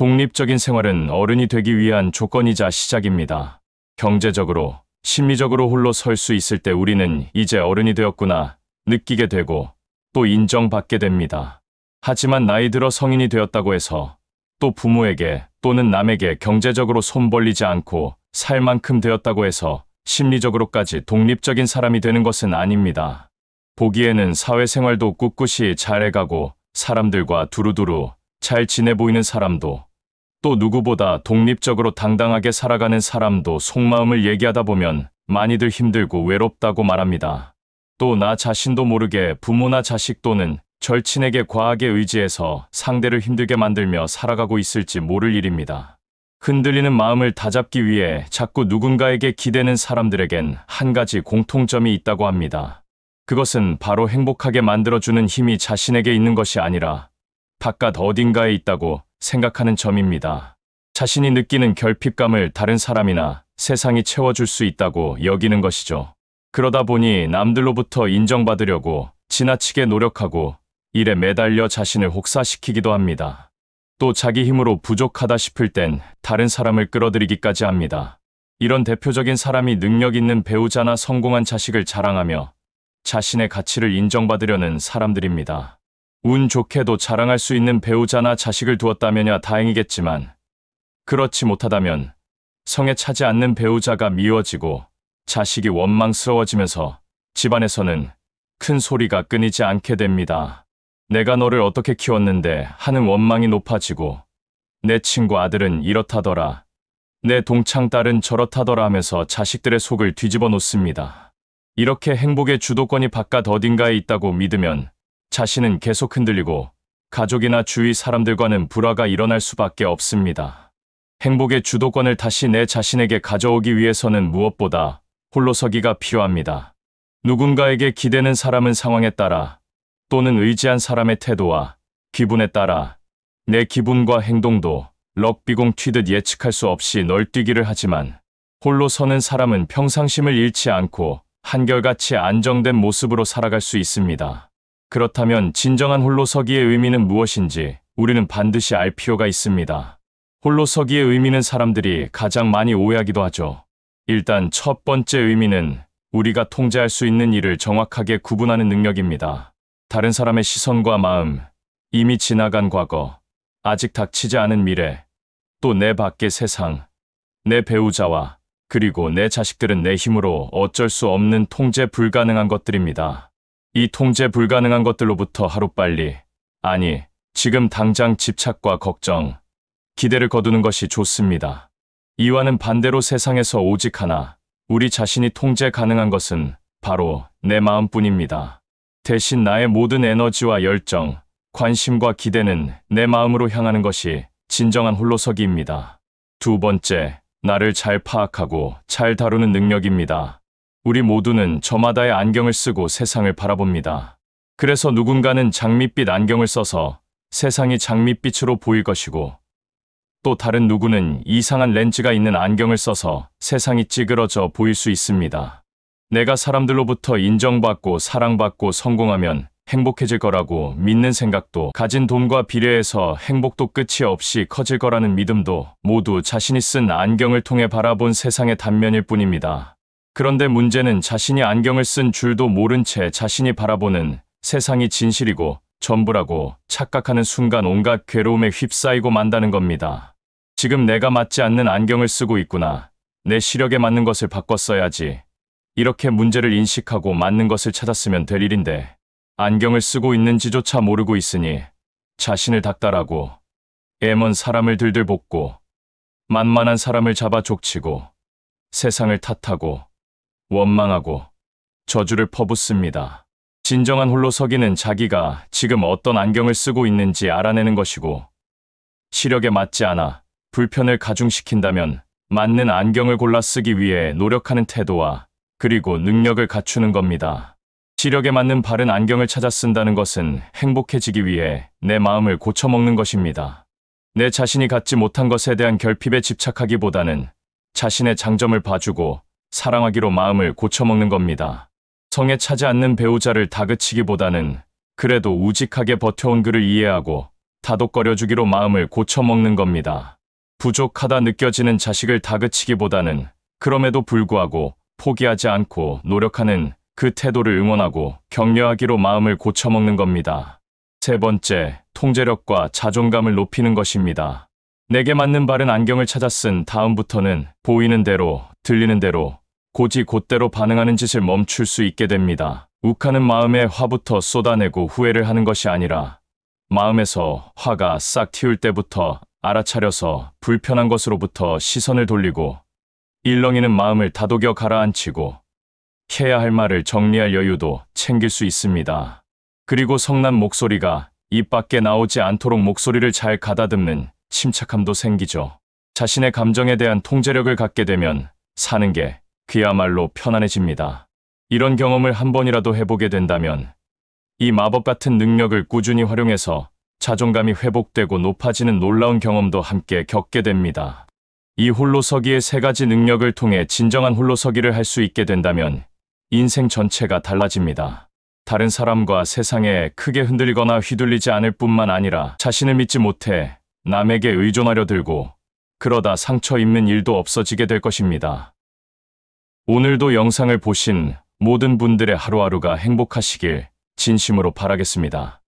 독립적인 생활은 어른이 되기 위한 조건이자 시작입니다. 경제적으로, 심리적으로 홀로 설 수 있을 때 우리는 이제 어른이 되었구나 느끼게 되고 또 인정받게 됩니다. 하지만 나이 들어 성인이 되었다고 해서 또 부모에게 또는 남에게 경제적으로 손 벌리지 않고 살 만큼 되었다고 해서 심리적으로까지 독립적인 사람이 되는 것은 아닙니다. 보기에는 사회생활도 꿋꿋이 잘해가고 사람들과 두루두루 잘 지내 보이는 사람도 또 누구보다 독립적으로 당당하게 살아가는 사람도 속마음을 얘기하다 보면 많이들 힘들고 외롭다고 말합니다. 또 나 자신도 모르게 부모나 자식 또는 절친에게 과하게 의지해서 상대를 힘들게 만들며 살아가고 있을지 모를 일입니다. 흔들리는 마음을 다잡기 위해 자꾸 누군가에게 기대는 사람들에겐 한 가지 공통점이 있다고 합니다. 그것은 바로 행복하게 만들어주는 힘이 자신에게 있는 것이 아니라 바깥 어딘가에 있다고 생각하는 점입니다. 자신이 느끼는 결핍감을 다른 사람이나 세상이 채워줄 수 있다고 여기는 것이죠. 그러다 보니 남들로부터 인정받으려고 지나치게 노력하고 일에 매달려 자신을 혹사시키기도 합니다. 또 자기 힘으로 부족하다 싶을 땐 다른 사람을 끌어들이기까지 합니다. 이런 대표적인 사람이 능력 있는 배우자나 성공한 자식을 자랑하며 자신의 가치를 인정받으려는 사람들입니다. 운 좋게도 자랑할 수 있는 배우자나 자식을 두었다면야 다행이겠지만 그렇지 못하다면 성에 차지 않는 배우자가 미워지고 자식이 원망스러워지면서 집안에서는 큰 소리가 끊이지 않게 됩니다. 내가 너를 어떻게 키웠는데 하는 원망이 높아지고 내 친구 아들은 이렇다더라. 내 동창 딸은 저렇다더라 하면서 자식들의 속을 뒤집어 놓습니다. 이렇게 행복의 주도권이 바깥 어딘가에 있다고 믿으면 자신은 계속 흔들리고 가족이나 주위 사람들과는 불화가 일어날 수밖에 없습니다. 행복의 주도권을 다시 내 자신에게 가져오기 위해서는 무엇보다 홀로서기가 필요합니다. 누군가에게 기대는 사람은 상황에 따라 또는 의지한 사람의 태도와 기분에 따라 내 기분과 행동도 럭비공 튀듯 예측할 수 없이 널뛰기를 하지만 홀로 서는 사람은 평상심을 잃지 않고 한결같이 안정된 모습으로 살아갈 수 있습니다. 그렇다면 진정한 홀로서기의 의미는 무엇인지 우리는 반드시 알 필요가 있습니다. 홀로서기의 의미는 사람들이 가장 많이 오해하기도 하죠. 일단 첫 번째 의미는 우리가 통제할 수 있는 일을 정확하게 구분하는 능력입니다. 다른 사람의 시선과 마음, 이미 지나간 과거, 아직 닥치지 않은 미래, 또 내 밖의 세상, 내 배우자와 그리고 내 자식들은 내 힘으로 어쩔 수 없는 통제 불가능한 것들입니다. 이 통제 불가능한 것들로부터 하루빨리, 아니, 지금 당장 집착과 걱정, 기대를 거두는 것이 좋습니다. 이와는 반대로 세상에서 오직 하나, 우리 자신이 통제 가능한 것은 바로 내 마음뿐입니다. 대신 나의 모든 에너지와 열정, 관심과 기대는 내 마음으로 향하는 것이 진정한 홀로서기입니다. 두 번째, 나를 잘 파악하고 잘 다루는 능력입니다. 우리 모두는 저마다의 안경을 쓰고 세상을 바라봅니다. 그래서 누군가는 장밋빛 안경을 써서 세상이 장밋빛으로 보일 것이고 또 다른 누구는 이상한 렌즈가 있는 안경을 써서 세상이 찌그러져 보일 수 있습니다. 내가 사람들로부터 인정받고 사랑받고 성공하면 행복해질 거라고 믿는 생각도 가진 돈과 비례해서 행복도 끝이 없이 커질 거라는 믿음도 모두 자신이 쓴 안경을 통해 바라본 세상의 단면일 뿐입니다. 그런데 문제는 자신이 안경을 쓴 줄도 모른 채 자신이 바라보는 세상이 진실이고 전부라고 착각하는 순간 온갖 괴로움에 휩싸이고 만다는 겁니다. 지금 내가 맞지 않는 안경을 쓰고 있구나. 내 시력에 맞는 것을 바꿨어야지. 이렇게 문제를 인식하고 맞는 것을 찾았으면 될 일인데 안경을 쓰고 있는지조차 모르고 있으니 자신을 닦달하고 애먼 사람을 들들 볶고 만만한 사람을 잡아 족치고 세상을 탓하고 원망하고 저주를 퍼붓습니다. 진정한 홀로서기는 자기가 지금 어떤 안경을 쓰고 있는지 알아내는 것이고 시력에 맞지 않아 불편을 가중시킨다면 맞는 안경을 골라 쓰기 위해 노력하는 태도와 그리고 능력을 갖추는 겁니다. 시력에 맞는 바른 안경을 찾아 쓴다는 것은 행복해지기 위해 내 마음을 고쳐먹는 것입니다. 내 자신이 갖지 못한 것에 대한 결핍에 집착하기보다는 자신의 장점을 봐주고 사랑하기로 마음을 고쳐먹는 겁니다. 성에 차지 않는 배우자를 다그치기보다는 그래도 우직하게 버텨온 그를 이해하고 다독거려주기로 마음을 고쳐먹는 겁니다. 부족하다 느껴지는 자식을 다그치기보다는 그럼에도 불구하고 포기하지 않고 노력하는 그 태도를 응원하고 격려하기로 마음을 고쳐먹는 겁니다. 세 번째, 통제력과 자존감을 높이는 것입니다. 내게 맞는 바른 안경을 찾아 쓴 다음부터는 보이는 대로, 들리는 대로, 고지 곧대로 반응하는 짓을 멈출 수 있게 됩니다. 욱하는 마음에 화부터 쏟아내고 후회를 하는 것이 아니라 마음에서 화가 싹 튀울 때부터 알아차려서 불편한 것으로부터 시선을 돌리고 일렁이는 마음을 다독여 가라앉히고 해야 할 말을 정리할 여유도 챙길 수 있습니다. 그리고 성난 목소리가 입 밖에 나오지 않도록 목소리를 잘 가다듬는 침착함도 생기죠. 자신의 감정에 대한 통제력을 갖게 되면 사는 게 그야말로 편안해집니다. 이런 경험을 한 번이라도 해보게 된다면 이 마법 같은 능력을 꾸준히 활용해서 자존감이 회복되고 높아지는 놀라운 경험도 함께 겪게 됩니다. 이 홀로서기의 세 가지 능력을 통해 진정한 홀로서기를 할 수 있게 된다면 인생 전체가 달라집니다. 다른 사람과 세상에 크게 흔들리거나 휘둘리지 않을 뿐만 아니라 자신을 믿지 못해 남에게 의존하려 들고 그러다 상처 입는 일도 없어지게 될 것입니다. 오늘도 영상을 보신 모든 분들의 하루하루가 행복하시길 진심으로 바라겠습니다.